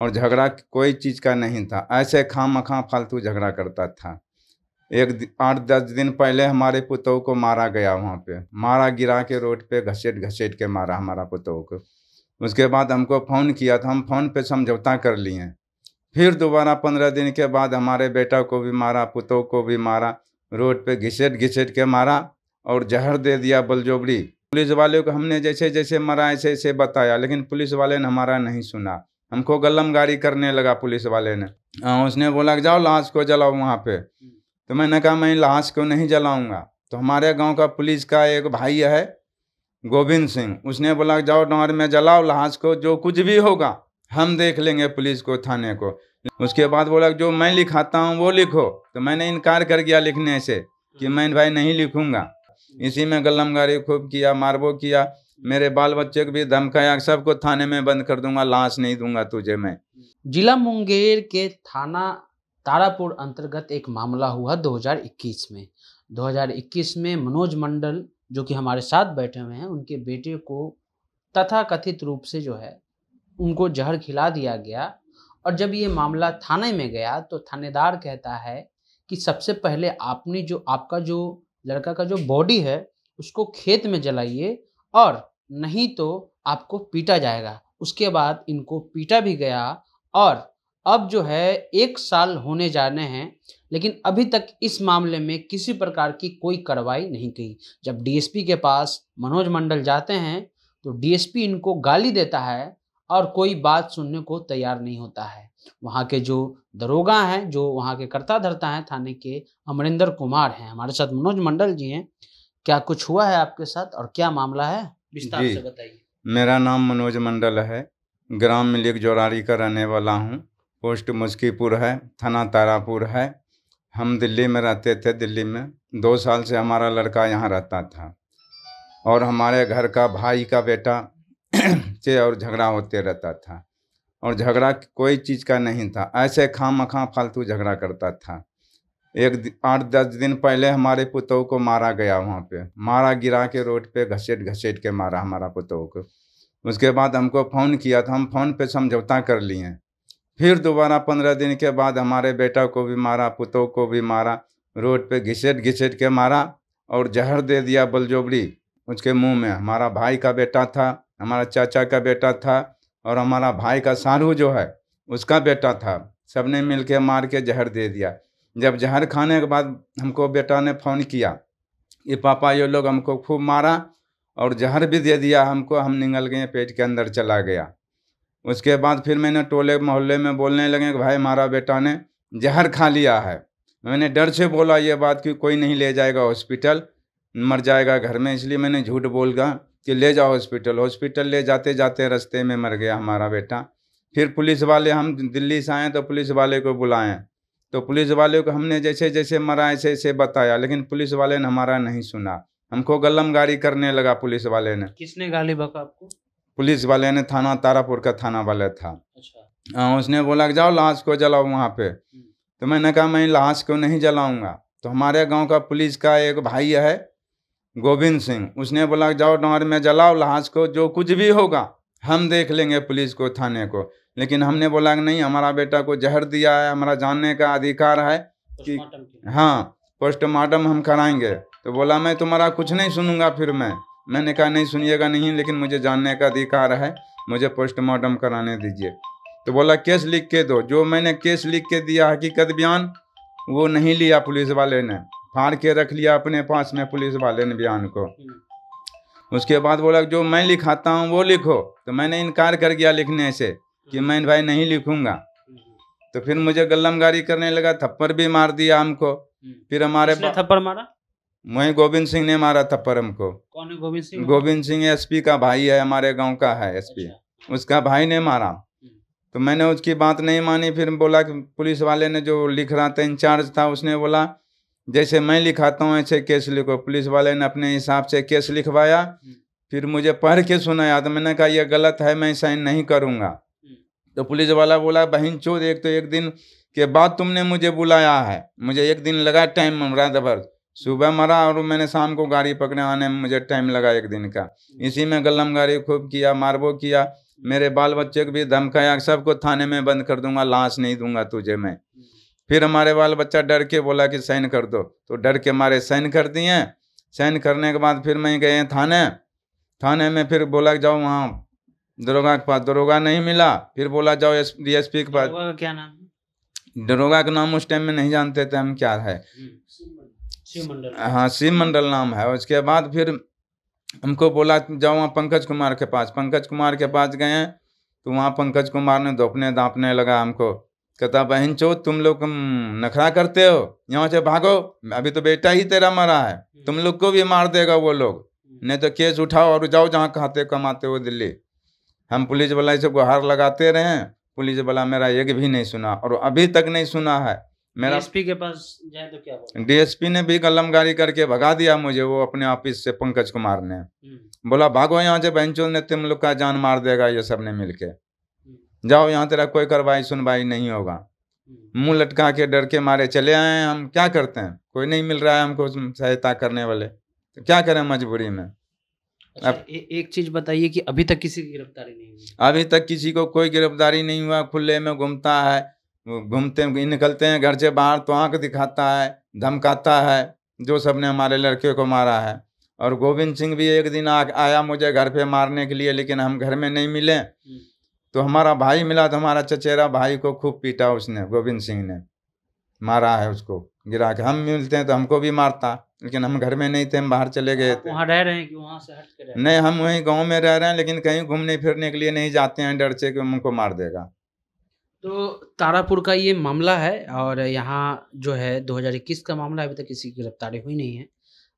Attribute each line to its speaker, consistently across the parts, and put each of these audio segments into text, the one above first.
Speaker 1: और झगड़ा कोई चीज़ का नहीं था ऐसे खाम मखा फालतू झगड़ा करता था एक आठ दस दिन पहले हमारे पुतोह को मारा गया वहाँ पे मारा गिरा के रोड पे घसीट घसीट के मारा हमारा पुतोह को उसके बाद हमको फ़ोन किया था तो हम फ़ोन पे समझौता कर लिए फिर दोबारा पंद्रह दिन के बाद हमारे बेटा को भी मारा पुतोह को भी मारा रोड पे घिसेट घिसेट के मारा और जहर दे दिया बलजोबड़ी पुलिस वाले को हमने जैसे जैसे मरा ऐसे ऐसे बताया लेकिन पुलिस वाले ने हमारा नहीं सुना हमको गलम गाड़ी करने लगा पुलिस वाले ने हाँ, उसने बोला कि जाओ लाश को जलाओ वहाँ पे तो मैंने कहा मैं लाश को नहीं जलाऊंगा तो हमारे गांव का पुलिस का एक भाई है गोविंद सिंह उसने बोला जाओ डॉर में जलाओ लाश को जो कुछ भी होगा हम देख लेंगे पुलिस को थाने को उसके बाद बोला जो मैं लिखाता हूँ वो लिखो तो मैंने इनकार कर गया लिखने से कि मैं भाई नहीं लिखूँगा इसी में गाड़ी खूब किया मारबो किया मेरे बाल बच्चे को भी धमकाया सबको थाने में बंद कर दूंगा लाश नहीं दूंगा तुझे मैं
Speaker 2: जिला मुंगेर के थाना तारापुर अंतर्गत एक मामला हुआ 2021 में 2021 में मनोज मंडल जो कि हमारे साथ बैठे हुए हैं उनके बेटे को तथा कथित रूप से जो है उनको जहर खिला दिया गया और जब ये मामला थाने में गया तो थानेदार कहता है कि सबसे पहले आपने जो आपका जो लड़का का जो बॉडी है उसको खेत में जलाइए और नहीं तो आपको पीटा जाएगा उसके बाद इनको पीटा भी गया और अब जो है एक साल होने जाने हैं लेकिन अभी तक इस मामले में किसी प्रकार की कोई कार्रवाई नहीं की जब डीएसपी के पास मनोज मंडल जाते हैं तो डीएसपी इनको गाली देता है और कोई बात सुनने को तैयार नहीं होता है वहाँ के जो दरोगा हैं जो वहाँ के कर्ता धरता हैं थाने के अमरिंदर कुमार हैं हमारे साथ मनोज मंडल जी हैं क्या कुछ हुआ है आपके साथ और क्या मामला है विस्तार से बताइए
Speaker 1: मेरा नाम मनोज मंडल है ग्राम मिलिक जोरारी का रहने वाला हूँ पोस्ट मुस्कीपुर है थाना तारापुर है हम दिल्ली में रहते थे दिल्ली में दो साल से हमारा लड़का यहाँ रहता था और हमारे घर का भाई का बेटा से और झगड़ा होते रहता था और झगड़ा कोई चीज़ का नहीं था ऐसे खाम मखा फालतू झगड़ा करता था एक आठ दस दिन पहले हमारे पुतोह को मारा गया वहाँ पे मारा गिरा के रोड पे घसीट घसीट के मारा हमारा पुतोह को उसके बाद हमको फ़ोन किया तो हम फ़ोन पे समझौता कर लिए फिर दोबारा पंद्रह दिन के बाद हमारे बेटा को भी मारा पुतोह को भी मारा रोड पे घिसेट घिसेट के मारा और जहर दे दिया बलजोबड़ी उसके मुंह में हमारा भाई का बेटा था हमारा चाचा का बेटा था और हमारा भाई का सारू जो है उसका बेटा था सबने मिल के मार के जहर दे दिया जब जहर खाने के बाद हमको बेटा ने फ़ोन किया ये पापा ये लोग हमको खूब मारा और जहर भी दे दिया हमको हम निकल गए पेट के अंदर चला गया उसके बाद फिर मैंने टोले मोहल्ले में बोलने लगे कि भाई हमारा बेटा ने जहर खा लिया है मैंने डर से बोला ये बात कि कोई नहीं ले जाएगा हॉस्पिटल मर जाएगा घर में इसलिए मैंने झूठ बोल गया कि ले जाओ हॉस्पिटल हॉस्पिटल ले जाते जाते रास्ते में मर गया हमारा बेटा फिर पुलिस वाले हम दिल्ली से आए तो पुलिस वाले को बुलाएं तो पुलिस वाले को हमने जैसे जैसे मरा ऐसे ऐसे बताया लेकिन पुलिस वाले ने हमारा नहीं सुना हमको गलम गाड़ी करने लगा पुलिस वाले ने
Speaker 2: किसने गाली बका आपको
Speaker 1: पुलिस वाले ने थाना तारापुर का थाना वाला था अच्छा आ, उसने बोला जाओ लाश को जलाओ वहाँ पे हम्म। तो मैंने कहा मैं लाश को नहीं जलाऊंगा तो हमारे गांव का पुलिस का एक भाई है गोविंद सिंह उसने बोला जाओ डर में जलाओ लाश को जो कुछ भी होगा हम देख लेंगे पुलिस को थाने को लेकिन हमने बोला कि नहीं हमारा बेटा को जहर दिया है हमारा जानने का अधिकार है कि हाँ पोस्टमार्टम हम कराएंगे तो बोला मैं तुम्हारा कुछ नहीं सुनूंगा फिर मैं मैंने कहा नहीं सुनिएगा नहीं लेकिन मुझे जानने का अधिकार है मुझे पोस्टमार्टम कराने दीजिए तो बोला केस लिख के दो जो मैंने केस लिख के दिया हकीकत बयान वो नहीं लिया पुलिस वाले ने फाड़ के रख लिया अपने पास में पुलिस वाले ने बयान को हम्म। उसके बाद बोला जो मैं लिखाता हूँ वो लिखो तो मैंने इनकार कर गया लिखने से कि मैं भाई नहीं लिखूंगा तो फिर मुझे गल्लम गारी करने लगा थप्पड़ भी मार दिया हमको फिर हमारे थप्पड़ मारा वही गोविंद सिंह ने मारा थप्पड़ हमको कौन है गोविंद सिंह गोविंद सिंह एसपी का भाई है हमारे गांव का है एसपी अच्छा। उसका भाई ने मारा हम्म। तो मैंने उसकी बात नहीं मानी फिर बोला कि पुलिस वाले ने जो लिख रहा था इंचार्ज था उसने बोला जैसे मैं लिखाता हूँ ऐसे केस लिखो पुलिस वाले ने अपने हिसाब से केस लिखवाया हम्म। फिर मुझे पढ़ के सुनाया तो मैंने कहा यह गलत है मैं साइन नहीं करूँगा तो पुलिस वाला बोला बहन चोर एक तो एक दिन के बाद तुमने मुझे बुलाया है मुझे एक दिन लगा टाइम मरा भर सुबह मरा और मैंने शाम को गाड़ी पकड़े आने में मुझे टाइम लगा एक दिन का इसी में गलम गाड़ी खूब किया मारबो किया मेरे बाल बच्चे को भी धमकाया सबको थाने में बंद कर दूंगा लाश नहीं दूंगा तुझे मैं फिर हमारे बाल बच्चा डर के बोला कि साइन कर दो तो डर के मारे साइन कर दिए साइन करने के बाद फिर मैं गए थाने थाने में फिर बोला जाओ वहाँ दरोगा के पास दरोगा नहीं मिला फिर बोला जाओ डीएसपी के पास क्या नाम दरोगा का नाम उस टाइम में नहीं जानते थे हम क्या है हाँ शिव मंडल नाम है उसके बाद फिर हमको बोला जाओ वहाँ पंकज कुमार के पास पंकज कुमार के पास गए तो वहाँ पंकज कुमार ने दोपने दापने लगा हमको कहता बहन चो तुम लोग नखरा करते हो यहाँ से भागो अभी तो बेटा ही तेरा मरा है तुम लोग को भी मार देगा वो लोग हम्म। नहीं तो केस उठाओ और जाओ जहाँ खाते कमाते हो दिल्ली हम पुलिस वाला इसे गुहार लगाते रहे पुलिस वाला मेरा एक भी नहीं सुना और अभी तक नहीं सुना है मेरा डीएसपी
Speaker 2: के पास जाए तो क्या
Speaker 1: डीएसपी ने भी कलमगारी करके भगा दिया मुझे वो अपने ऑफिस से पंकज कुमार ने हम्म। बोला भागो यहाँ से बहनचोल ने तुम लोग का जान मार देगा ये सब ने के जाओ यहाँ तेरा कोई कार्रवाई सुनवाई नहीं होगा हम्म। मुंह लटका के डर के मारे चले आए हम क्या करते हैं कोई नहीं मिल रहा है हमको सहायता करने वाले तो क्या करें मजबूरी में अब अच्छा,
Speaker 2: एक चीज बताइए कि अभी तक किसी की गिरफ्तारी नहीं हुई
Speaker 1: अभी तक किसी को कोई गिरफ्तारी नहीं हुआ खुले में घूमता है घूमते निकलते हैं घर से बाहर तो आंख दिखाता है धमकाता है जो सब ने हमारे लड़के को मारा है और गोविंद सिंह भी एक दिन आ, आया मुझे घर पे मारने के लिए लेकिन हम घर में नहीं मिले हम्म। तो हमारा भाई मिला तो हमारा चचेरा भाई को खूब पीटा उसने गोविंद सिंह ने मारा है उसको गिरा के हम मिलते हैं तो हमको भी मारता लेकिन हम घर में नहीं थे हम बाहर चले गए थे
Speaker 2: वहाँ रह रहे हैं कि वहाँ से हट
Speaker 1: कर नहीं हम वहीं गांव में रह रहे हैं लेकिन कहीं घूमने फिरने के लिए नहीं जाते हैं डर से कि उनको मार देगा
Speaker 2: तो तारापुर का ये मामला है और यहाँ जो है 2021 का मामला अभी तक किसी की गिरफ्तारी हुई नहीं है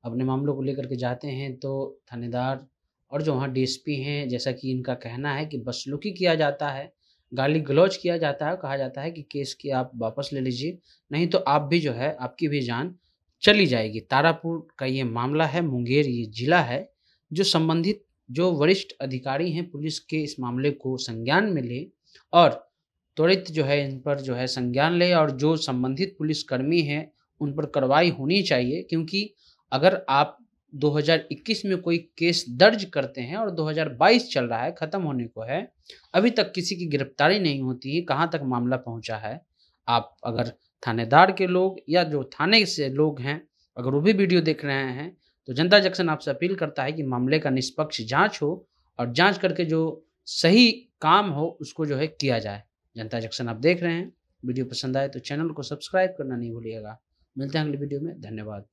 Speaker 2: अपने मामलों को लेकर के जाते हैं तो थानेदार और जो वहाँ डी हैं जैसा कि इनका कहना है कि बसलुकी किया जाता है गाली गलौज किया जाता है कहा जाता है कि केस की आप वापस ले लीजिए नहीं तो आप भी जो है आपकी भी जान चली जाएगी तारापुर का ये मामला है मुंगेर ये जिला है जो संबंधित जो वरिष्ठ अधिकारी हैं पुलिस के इस मामले को संज्ञान में ले और त्वरित जो है इन पर जो है संज्ञान ले और जो संबंधित पुलिसकर्मी हैं उन पर कार्रवाई होनी चाहिए क्योंकि अगर आप 2021 में कोई केस दर्ज करते हैं और 2022 चल रहा है ख़त्म होने को है अभी तक किसी की गिरफ्तारी नहीं होती है कहाँ तक मामला पहुँचा है आप अगर थानेदार के लोग या जो थाने से लोग हैं अगर वो भी वीडियो देख रहे हैं तो जनता जंक्शन आपसे अपील करता है कि मामले का निष्पक्ष जाँच हो और जाँच करके जो सही काम हो उसको जो है किया जाए जनता जंक्शन आप देख रहे हैं वीडियो पसंद आए तो चैनल को सब्सक्राइब करना नहीं भूलिएगा मिलते हैं अगले वीडियो में धन्यवाद